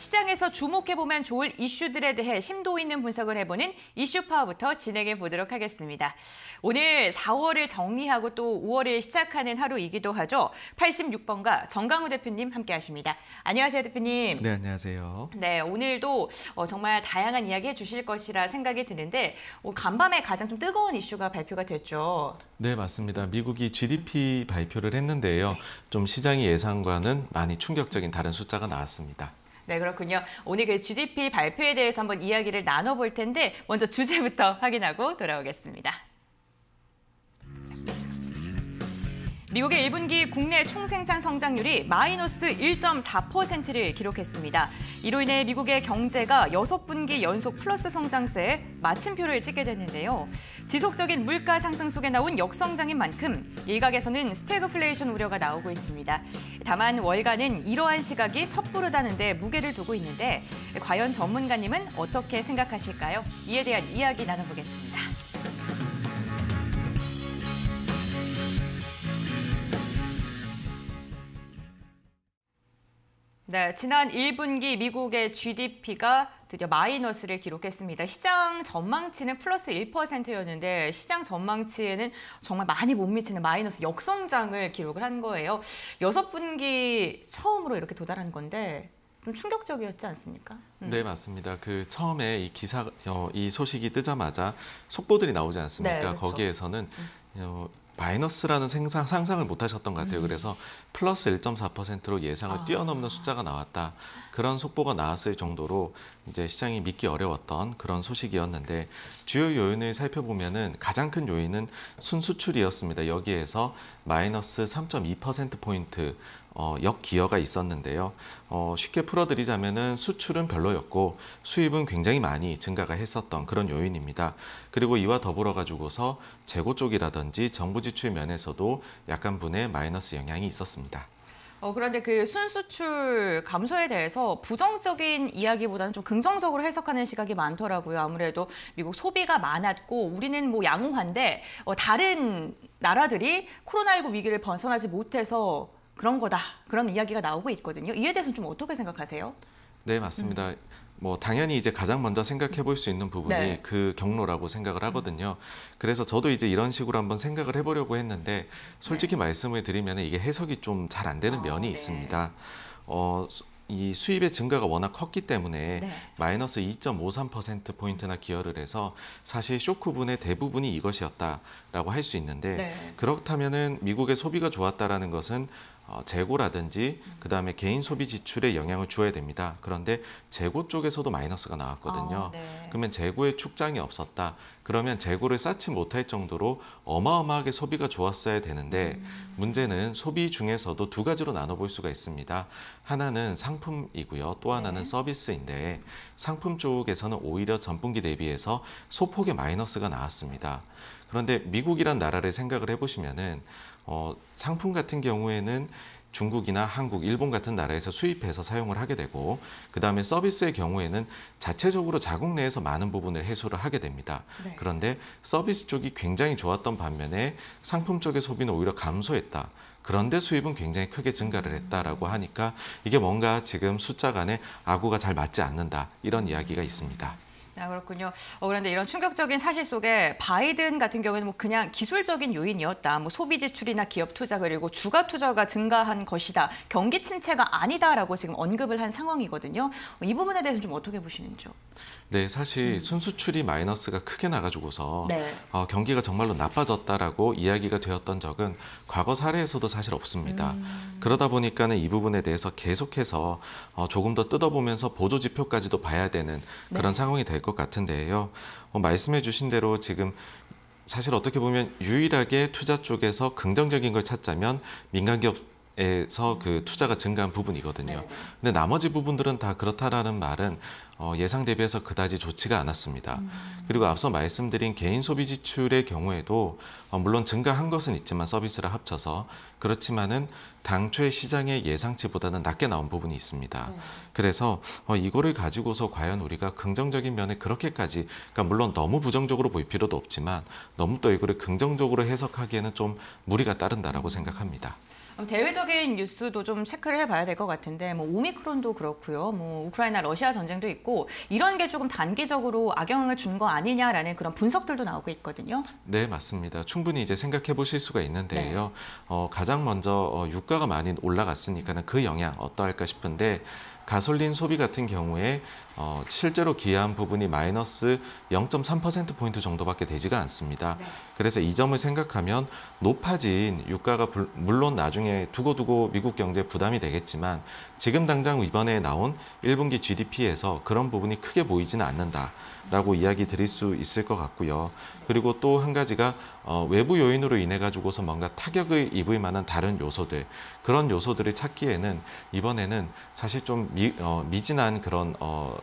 시장에서 주목해보면 좋을 이슈들에 대해 심도 있는 분석을 해보는 이슈 파워부터 진행해 보도록 하겠습니다. 오늘 4월을 정리하고 또 5월을 시작하는 하루이기도 하죠. 86번가 정강우 대표님 함께하십니다. 안녕하세요, 대표님. 네, 안녕하세요. 네, 오늘도 어, 정말 다양한 이야기 해주실 것이라 생각이 드는데 어, 간밤에 가장 좀 뜨거운 이슈가 발표가 됐죠. 네, 맞습니다. 미국이 GDP 발표를 했는데요. 좀 시장이 예상과는 많이 충격적인 다른 숫자가 나왔습니다. 네, 그렇군요. 오늘 그 GDP 발표에 대해서 한번 이야기를 나눠볼 텐데 먼저 주제부터 확인하고 돌아오겠습니다. 미국의 1분기 국내 총생산 성장률이 마이너스 1.4%를 기록했습니다. 이로 인해 미국의 경제가 6분기 연속 플러스 성장세에 마침표를 찍게 됐는데요. 지속적인 물가 상승 속에 나온 역성장인 만큼 일각에서는 스태그플레이션 우려가 나오고 있습니다. 다만 월가는 이러한 시각이 섣부르다는 데 무게를 두고 있는데 과연 전문가님은 어떻게 생각하실까요? 이에 대한 이야기 나눠보겠습니다. 네, 지난 1분기 미국의 GDP가 드디어 마이너스를 기록했습니다. 시장 전망치는 플러스 1%였는데 시장 전망치에는 정말 많이 못 미치는 마이너스 역성장을 기록을 한 거예요. 여섯 분기 처음으로 이렇게 도달한 건데 좀 충격적이었지 않습니까? 음. 네, 맞습니다. 그 처음에 이 기사, 어, 이 소식이 뜨자마자 속보들이 나오지 않습니까? 네, 그렇죠. 거기에서는 음. 어, 마이너스라는 생상, 상상을 못 하셨던 것 같아요. 음. 그래서 플러스 1.4%로 예상을 아. 뛰어넘는 숫자가 나왔다. 그런 속보가 나왔을 정도로 이제 시장이 믿기 어려웠던 그런 소식이었는데 주요 요인을 살펴보면은 가장 큰 요인은 순수출이었습니다. 여기에서 마이너스 3.2% 포인트 어, 역기여가 있었는데요. 어, 쉽게 풀어드리자면 수출은 별로였고 수입은 굉장히 많이 증가가 했었던 그런 요인입니다. 그리고 이와 더불어 가지고서 재고 쪽이라든지 정부 지출 면에서도 약간 분의 마이너스 영향이 있었습니다. 어, 그런데 그 순수출 감소에 대해서 부정적인 이야기보다는 좀 긍정적으로 해석하는 시각이 많더라고요. 아무래도 미국 소비가 많았고 우리는 뭐 양호한데 어, 다른 나라들이 코로나19 위기를 벗어나지 못해서 그런 거다. 그런 이야기가 나오고 있거든요. 이에 대해서는 좀 어떻게 생각하세요? 네, 맞습니다. 음. 뭐 당연히 이제 가장 먼저 생각해 볼 수 있는 부분이 네. 그 경로라고 생각을 음. 하거든요. 그래서 저도 이제 이런 식으로 한번 생각을 해 보려고 했는데 솔직히 네. 말씀을 드리면 이게 해석이 좀 잘 안 되는 아, 면이 아, 있습니다. 어, 이 수입의 증가가 워낙 컸기 때문에 네. 마이너스 2.53% 포인트나 기여를 해서 사실 쇼크분의 대부분이 이것이었다라고 할 수 있는데 네. 그렇다면은 미국의 소비가 좋았다라는 것은 어, 재고라든지 그 다음에 개인 소비 지출에 영향을 주어야 됩니다. 그런데 재고 쪽에서도 마이너스가 나왔거든요. 아, 네. 그러면 재고에 축장이 없었다. 그러면 재고를 쌓지 못할 정도로 어마어마하게 소비가 좋았어야 되는데 음. 문제는 소비 중에서도 두 가지로 나눠볼 수가 있습니다. 하나는 상품이고요. 또 네. 하나는 네. 서비스인데 상품 쪽에서는 오히려 전분기 대비해서 소폭의 마이너스가 나왔습니다. 그런데 미국이란 나라를 생각을 해보시면은 어, 상품 같은 경우에는 중국이나 한국, 일본 같은 나라에서 수입해서 사용을 하게 되고 그 다음에 서비스의 경우에는 자체적으로 자국 내에서 많은 부분을 해소를 하게 됩니다. 네. 그런데 서비스 쪽이 굉장히 좋았던 반면에 상품 쪽의 소비는 오히려 감소했다. 그런데 수입은 굉장히 크게 증가를 했다라고 하니까 이게 뭔가 지금 숫자 간에 아구가 잘 맞지 않는다 이런 이야기가 있습니다. 아, 그렇군요. 어, 그런데 이런 충격적인 사실 속에 바이든 같은 경우에는 뭐 그냥 기술적인 요인이었다. 뭐 소비 지출이나 기업 투자 그리고 주가 투자가 증가한 것이다. 경기 침체가 아니다라고 지금 언급을 한 상황이거든요. 이 부분에 대해서 좀 어떻게 보시는지요? 네, 사실 음. 순수출이 마이너스가 크게 나가지고서 네. 어, 경기가 정말로 나빠졌다라고 이야기가 되었던 적은 과거 사례에서도 사실 없습니다. 음. 그러다 보니까는 이 부분에 대해서 계속해서 어, 조금 더 뜯어보면서 보조 지표까지도 봐야 되는 네. 그런 네. 상황이 되고 될것 같은데요. 어, 말씀해 주신 대로 지금 사실 어떻게 보면 유일하게 투자 쪽에서 긍정적인 걸 찾자면 민간기업 에서 그 투자가 증가한 부분이거든요. 네. 근데 나머지 부분들은 다 그렇다라는 말은 어, 예상 대비해서 그다지 좋지가 않았습니다. 음. 그리고 앞서 말씀드린 개인 소비 지출의 경우에도 어, 물론 증가한 것은 있지만 서비스를 합쳐서 그렇지만은 당초의 시장의 예상치보다는 낮게 나온 부분이 있습니다. 네. 그래서 어, 이거를 가지고서 과연 우리가 긍정적인 면에 그렇게까지 그러니까 물론 너무 부정적으로 볼 필요도 없지만 너무 또 이거를 긍정적으로 해석하기에는 좀 무리가 따른다라고 생각합니다. 대외적인 뉴스도 좀 체크를 해봐야 될 것 같은데 뭐 오미크론도 그렇고요. 뭐 우크라이나 러시아 전쟁도 있고 이런 게 조금 단기적으로 악영향을 준 거 아니냐라는 그런 분석들도 나오고 있거든요. 네, 맞습니다. 충분히 이제 생각해 보실 수가 있는데요. 네. 어, 가장 먼저 어, 유가가 많이 올라갔으니까그 영향 어떠할까 싶은데 가솔린 소비 같은 경우에 어, 실제로 기여한 부분이 마이너스 0.3%포인트 정도밖에 되지가 않습니다. 네. 그래서 이 점을 생각하면 높아진 유가가 불, 물론 나중에 두고두고 미국 경제 부담이 되겠지만 지금 당장 이번에 나온 1분기 GDP에서 그런 부분이 크게 보이지는 않는다라고 이야기 드릴 수 있을 것 같고요. 그리고 또 한 가지가 어, 외부 요인으로 인해 가지고서 뭔가 타격을 입을 만한 다른 요소들 그런 요소들을 찾기에는 이번에는 사실 좀 미, 어, 미진한 그런 어,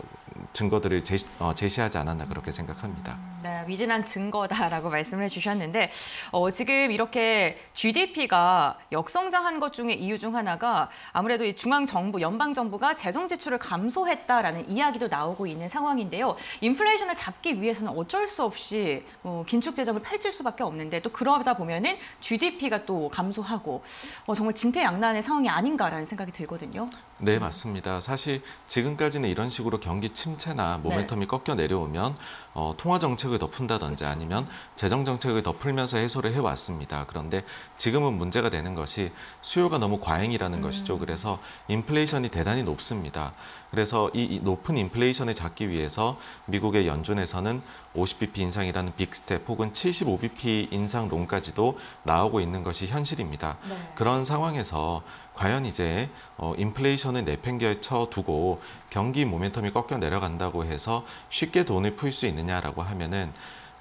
증거들을 제시, 어, 하지 않았나 그렇게 생각합니다. 네, 미진한 증거다라고 말씀을 주셨는데 어, 지금 이렇게 GDP가 역성장한 것 중에 이유 중 하나가 아무래도 이 중앙정부, 연방정부가 재정 지출을 감소했다라는 이야기도 나오고 있는 상황인데요. 인플레이션을 잡기 위해서는 어쩔 수 없이 어, 긴축 재정을 펼칠 수밖에 없는데 또 그러다 보면은 GDP가 또 감소하고 어, 정말 진퇴양난의 상황이 아닌가라는 생각이 들거든요. 네, 맞습니다. 사실 지금까지는 이런 식으로 경기 침체나 네. 모멘텀이 네. 꺾여 내려오면 어, 통화 정책을 더 푼다든지 그쵸. 그렇죠. 아니면 재정 정책을 더 풀면서 해소를 해왔습니다. 그런데 지금은 문제가 되는 것이 수요가 너무 과잉이라는 음. 것이죠. 그래서 인플레이션이 대단히 높습니다. 그래서 이 높은 인플레이션을 잡기 위해서 미국의 연준에서는 50bp 인상이라는 빅스텝 혹은 75bp 인상 론까지도 나오고 있는 것이 현실입니다. 네. 그런 상황에서 과연 이제 어, 인플레이션을 내팽개쳐 두고 경기 모멘텀이 꺾여 내려간다고 해서 쉽게 돈을 풀 수 있느냐라고 하면은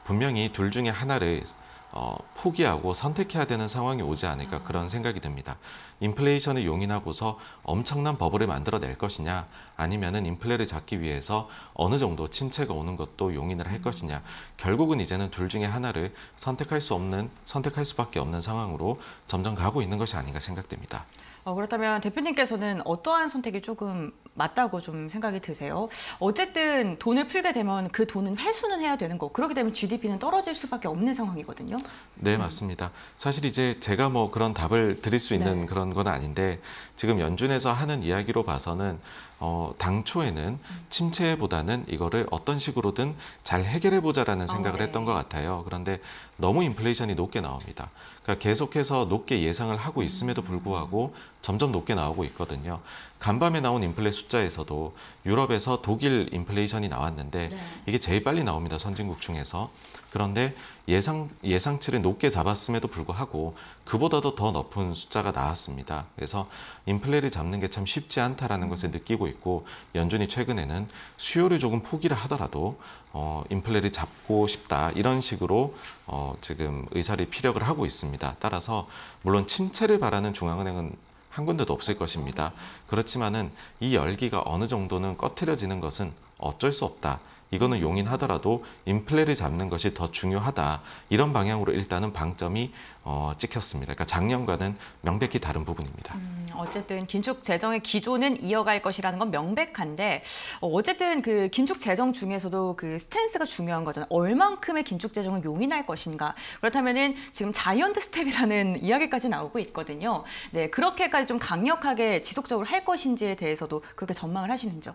분명히 둘 중에 하나를 어, 포기하고 선택해야 되는 상황이 오지 않을까 그런 생각이 듭니다. 인플레이션을 용인하고서 엄청난 버블을 만들어낼 것이냐 아니면은 인플레를 잡기 위해서 어느 정도 침체가 오는 것도 용인을 할 것이냐 결국은 이제는 둘 중에 하나를 선택할 수 없는 선택할 수밖에 없는 상황으로 점점 가고 있는 것이 아닌가 생각됩니다. 어, 그렇다면 대표님께서는 어떠한 선택이 조금 맞다고 좀 생각이 드세요? 어쨌든 돈을 풀게 되면 그 돈은 회수는 해야 되는 거. 그렇게 되면 GDP는 떨어질 수밖에 없는 상황이거든요. 네, 맞습니다. 사실 이제 제가 뭐 그런 답을 드릴 수 있는 네. 그런 건 아닌데 지금 연준에서 하는 이야기로 봐서는 어, 당초에는 침체보다는 이거를 어떤 식으로든 잘 해결해 보자라는 생각을 어, 네. 했던 것 같아요. 그런데 너무 인플레이션이 높게 나옵니다. 그러니까 계속해서 높게 예상을 하고 있음에도 불구하고 점점 높게 나오고 있거든요. 간밤에 나온 인플레 숫자에서도 유럽에서 독일 인플레이션이 나왔는데 네. 이게 제일 빨리 나옵니다. 선진국 중에서. 그런데 예상 예상치를 높게 잡았음에도 불구하고 그보다도 더 높은 숫자가 나왔습니다. 그래서 인플레를 잡는 게 참 쉽지 않다라는 것을 느끼고 있고 연준이 최근에는 수요를 조금 포기를 하더라도 어, 인플레를 잡고 싶다 이런 식으로 어, 지금 의사를 피력을 하고 있습니다. 따라서 물론 침체를 바라는 중앙은행은 한 군데도 없을 것입니다. 그렇지만은 이 열기가 어느 정도는 꺼트려지는 것은 어쩔 수 없다. 이거는 용인하더라도 인플레를 잡는 것이 더 중요하다. 이런 방향으로 일단은 방점이 어, 찍혔습니다. 그러니까 작년과는 명백히 다른 부분입니다. 음, 어쨌든 긴축 재정의 기조는 이어갈 것이라는 건 명백한데 어, 쨌든그 긴축 재정 중에서도 그 스탠스가 중요한 거잖아요. 얼만큼의 긴축 재정을 용인할 것인가. 그렇다면은 지금 자이언트 스텝이라는 이야기까지 나오고 있거든요. 네, 그렇게까지 좀 강력하게 지속적으로 할 것인지에 대해서도 그렇게 전망을 하시는지요?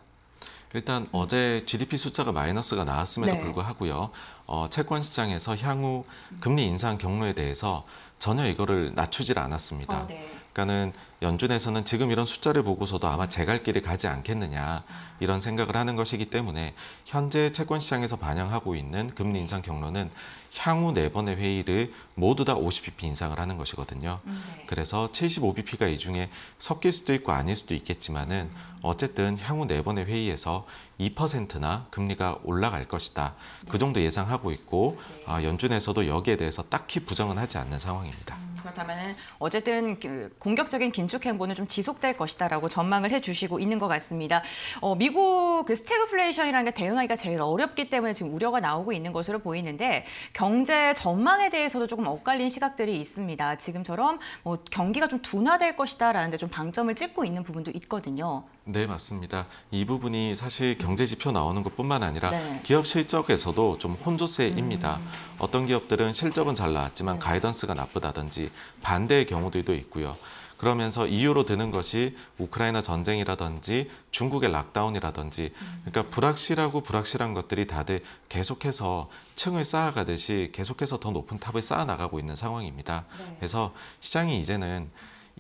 일단 어제 GDP 숫자가 마이너스가 나왔음에도 네. 불구하고요. 어, 채권 시장에서 향후 금리 인상 경로에 대해서 전혀 이거를 낮추질 않았습니다. 어, 네. 그러니까는 연준에서는 지금 이런 숫자를 보고서도 아마 제갈 길이 가지 않겠느냐 이런 생각을 하는 것이기 때문에 현재 채권 시장에서 반영하고 있는 금리 인상 경로는 향후 네 번의 회의를 모두 다 50bp 인상을 하는 것이거든요. 음, 네. 그래서 75bp가 이 중에 섞일 수도 있고 아닐 수도 있겠지만은 음. 어쨌든 향후 네 번의 회의에서 2%나 금리가 올라갈 것이다. 그 네. 정도 예상하고 있고 네. 아, 연준에서도 여기에 대해서 딱히 부정은 하지 않는 상황입니다. 음. 그렇다면 어쨌든 그 공격적인 긴축 행보는 좀 지속될 것이다라고 전망을 해주시고 있는 것 같습니다. 어, 미국 그 스태그플레이션이라는 게 대응하기가 제일 어렵기 때문에 지금 우려가 나오고 있는 것으로 보이는데 경제 전망에 대해서도 조금 엇갈린 시각들이 있습니다. 지금처럼 뭐 경기가 좀 둔화될 것이다라는 데 좀 방점을 찍고 있는 부분도 있거든요. 네, 맞습니다. 이 부분이 사실 경제 지표 나오는 것뿐만 아니라 네. 기업 실적에서도 좀 혼조세입니다. 음. 어떤 기업들은 실적은 잘 나왔지만 네. 가이던스가 나쁘다든지 반대의 경우들도 있고요. 그러면서 이유로 드는 것이 우크라이나 전쟁이라든지 중국의 락다운이라든지 음. 그러니까 불확실하고 불확실한 것들이 다들 계속해서 층을 쌓아가듯이 계속해서 더 높은 탑을 쌓아나가고 있는 상황입니다. 네. 그래서 시장이 이제는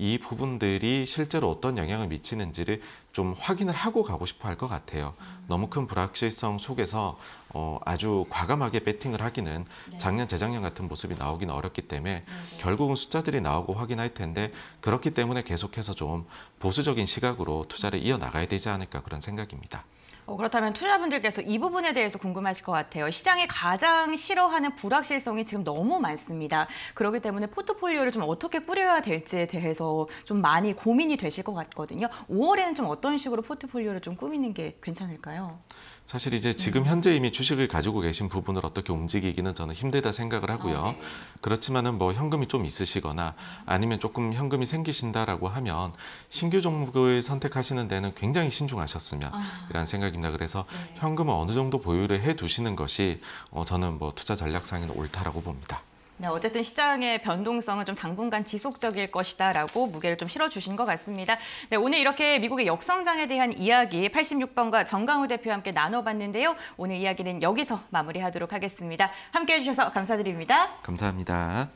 이 부분들이 실제로 어떤 영향을 미치는지를 좀 확인을 하고 가고 싶어 할 것 같아요. 음. 너무 큰 불확실성 속에서 어, 아주 과감하게 배팅을 하기는 네. 작년, 재작년 같은 모습이 나오긴 어렵기 때문에 네, 네. 결국은 숫자들이 나오고 확인할 텐데 그렇기 때문에 계속해서 좀 보수적인 시각으로 투자를 이어나가야 되지 않을까 그런 생각입니다. 어, 그렇다면 투자분들께서 이 부분에 대해서 궁금하실 것 같아요. 시장이 가장 싫어하는 불확실성이 지금 너무 많습니다. 그렇기 때문에 포트폴리오를 좀 어떻게 꾸려야 될지에 대해서 좀 많이 고민이 되실 것 같거든요. 5월에는 좀 어떤 식으로 포트폴리오를 좀 꾸미는 게 괜찮을까요? 사실 이제 네. 지금 현재 이미 주식을 가지고 계신 부분을 어떻게 움직이기는 저는 힘들다 생각을 하고요. 아, 네. 그렇지만은 뭐 현금이 좀 있으시거나 아니면 조금 현금이 생기신다라고 하면 신규 종목을 선택하시는 데는 굉장히 신중하셨으면 아. 이런 생각이 생각입니다. 그래서 네. 현금을 어느 정도 보유를 해두시는 것이 어, 저는 뭐 투자 전략상에는 옳다라고 봅니다. 네, 어쨌든 시장의 변동성은 좀 당분간 지속적일 것이다라고 무게를 좀 실어주신 것 같습니다. 네, 오늘 이렇게 미국의 역성장에 대한 이야기 86번과 정강우 대표와 함께 나눠봤는데요. 오늘 이야기는 여기서 마무리하도록 하겠습니다. 함께해 주셔서 감사드립니다. 감사합니다.